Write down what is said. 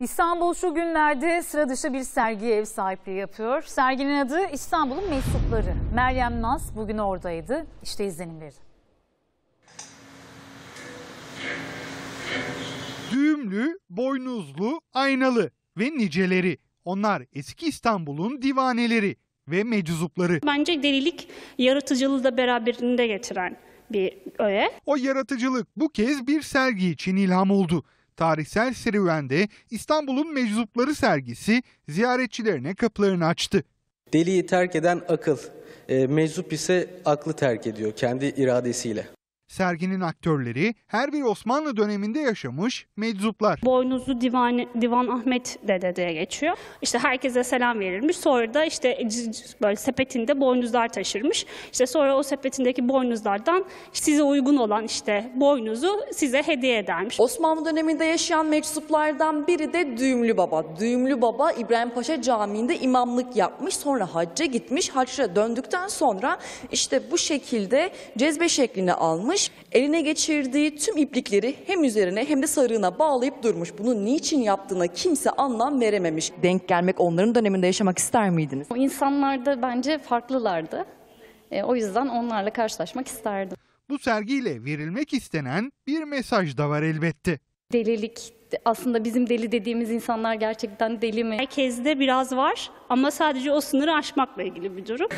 İstanbul şu günlerde sıra dışı bir sergiye ev sahipliği yapıyor. Serginin adı İstanbul'un Mensupları. Meryem Naz bugün oradaydı. İşte izlenimleri. Düğümlü, boynuzlu, aynalı ve niceleri. Onlar eski İstanbul'un divaneleri ve meczupları. Bence delilik yaratıcılığı da beraberinde getiren bir öğe. O yaratıcılık bu kez bir sergi için ilham oldu tarihsel serüvende İstanbul'un Meczupları sergisi ziyaretçilerine kapılarını açtı. Deliyi terk eden akıl, e, meczup ise aklı terk ediyor kendi iradesiyle. Serginin aktörleri her bir Osmanlı döneminde yaşamış meczuplar. Boynuzlu Divan, Divan Ahmet Dede diye geçiyor. İşte herkese selam verilmiş. Sonra da işte böyle sepetinde boynuzlar taşırmış. İşte sonra o sepetindeki boynuzlardan size uygun olan işte boynuzu size hediye edermiş. Osmanlı döneminde yaşayan meczuplardan biri de Düğümlü Baba. Düğümlü Baba İbrahim Paşa Camii'nde imamlık yapmış. Sonra hacca gitmiş. Hacca döndükten sonra işte bu şekilde cezbe şeklini almış Eline geçirdiği tüm iplikleri hem üzerine hem de sarığına bağlayıp durmuş. Bunu niçin yaptığına kimse anlam verememiş. Denk gelmek onların döneminde yaşamak ister miydiniz? O insanlar da bence farklılardı. E, o yüzden onlarla karşılaşmak isterdim. Bu sergiyle verilmek istenen bir mesaj da var elbette. Delilik aslında bizim deli dediğimiz insanlar gerçekten deli mi? Herkeste biraz var ama sadece o sınırı aşmakla ilgili bir durum.